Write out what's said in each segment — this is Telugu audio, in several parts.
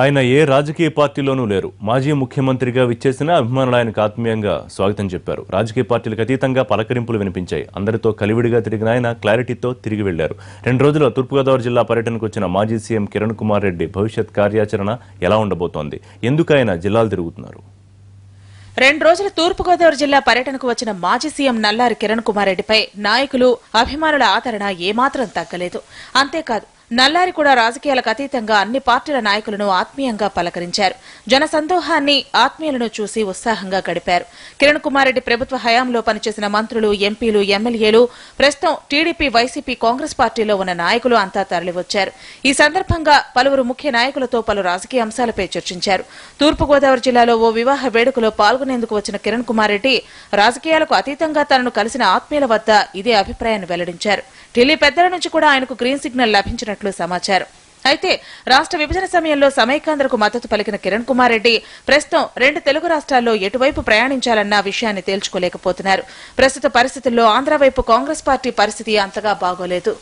ఆయన ఏ రాజకీయ పార్టీలోనూ లేరు మాజీ ముఖ్యమంత్రిగా విచ్చేసిన అభిమానులు ఆయనకు ఆత్మీయంగా స్వాగతం చెప్పారు రాజకీయ పార్టీలకు అతీతంగా పలకరింపులు వినిపించాయి అందరితో కలివిడిగా తిరిగిన ఆయన క్లారిటీతో తిరిగి వెళ్లారు రెండు రోజుల తూర్పుగోదావరి జిల్లా పర్యటనకు వచ్చిన మాజీ సీఎం కిరణ్ కుమార్ రెడ్డి భవిష్యత్ కార్యాచరణ ఎలా ఉండబోతోంది ఎందుకు ఆయన జిల్లాలు తిరుగుతున్నారు రెండు రోజుల తూర్పుగోదావరి జిల్లా పర్యటనకు వచ్చిన మాజీ సీఎం నల్లారి కిరణ్ కుమార్ రెడ్డిపై నాయకులు అభిమానుల ఆదరణ ఏమాత్రం తగ్గలేదు అంతేకాదు నల్లారి కూడా రాజకీయాలకు అతీతంగా అన్ని పార్టీల నాయకులను ఆత్మీయంగా పలకరించారు జన సందోహాన్ని ఆత్మీయులను చూసి ఉత్సాహంగా గడిపారు కిరణ్ కుమార్ రెడ్డి ప్రభుత్వ హయాంలో పనిచేసిన మంత్రులు ఎంపీలు ఎమ్మెల్యేలు ప్రస్తుతం టీడీపీ వైసీపీ కాంగ్రెస్ పార్టీలో ఉన్న నాయకులు అంతా తరలివచ్చారు ఈ సందర్భంగా పలువురు ముఖ్య నాయకులతో పలు రాజకీయ అంశాలపై చర్చించారు తూర్పుగోదావరి జిల్లాలో ఓ వివాహ వేడుకలో పాల్గొనేందుకు వచ్చిన కిరణ్ కుమార్ రెడ్డి రాజకీయాలకు అతీతంగా తనను కలిసిన ఆత్మీయుల వద్ద ఇదే అభిప్రాయాన్ని వెల్లడించారు ఢిల్లీ పెద్దల నుంచి కూడా ఆయనకు గ్రీన్ సిగ్నల్ లభించిన చేసినట్లు సమాచారం అయితే రాష్ట్ర విభజన సమయంలో సమైకాంధ్రకు మద్దతు పలికిన కిరణ్ కుమార్ రెడ్డి ప్రస్తుతం రెండు తెలుగు రాష్ట్రాల్లో ఎటువైపు ప్రయాణించాలన్న విషయాన్ని తేల్చుకోలేకపోతున్నారు ప్రస్తుత పరిస్థితుల్లో ఆంధ్ర వైపు కాంగ్రెస్ పార్టీ పరిస్థితి అంతగా బాగోలేదు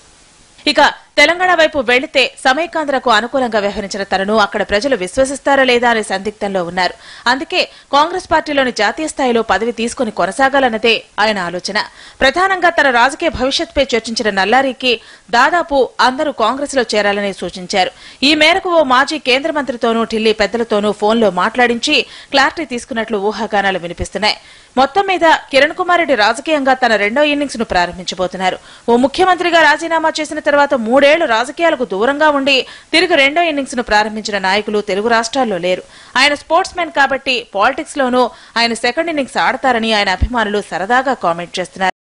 ఇక తెలంగాణ వైపు వెళితే సమైకాంధ్రకు అనుకూలంగా వ్యవహరించిన తనను అక్కడ ప్రజలు విశ్వసిస్తారా లేదా అనే సందిగ్ధంలో ఉన్నారు అందుకే కాంగ్రెస్ పార్టీలోని జాతీయ స్థాయిలో పదవి తీసుకుని కొనసాగాలన్నదే ఆయన ఆలోచన ప్రధానంగా తన రాజకీయ భవిష్యత్పై చర్చించిన నల్లారికి దాదాపు అందరూ కాంగ్రెస్ లో చేరాలని సూచించారు ఈ మేరకు ఓ మాజీ కేంద్ర మంత్రితోనూ ఢిల్లీ పెద్దలతోనూ ఫోన్లో మాట్లాడించి క్లారిటీ తీసుకున్నట్లు ఊహాగానాలు వినిపిస్తున్నాయి మొత్తం మీద కిరణ్ కుమార్ రెడ్డి రాజకీయంగా తన రెండో ఇన్నింగ్స్ ను ప్రారంభించబోతున్నారు ఓ ముఖ్యమంత్రిగా రాజీనామా చేసిన తర్వాత మూడు మూడేళ్లు రాజకీయాలకు దూరంగా ఉండి తిరిగి రెండో ఇన్నింగ్స్ ను ప్రారంభించిన నాయకులు తెలుగు రాష్ట్రాల్లో లేరు ఆయన స్పోర్ట్స్ మ్యాన్ కాబట్టి పాలిటిక్స్ లోనూ ఆయన సెకండ్ ఇన్నింగ్స్ ఆడతారని ఆయన అభిమానులు సరదాగా కామెంట్ చేస్తున్నారు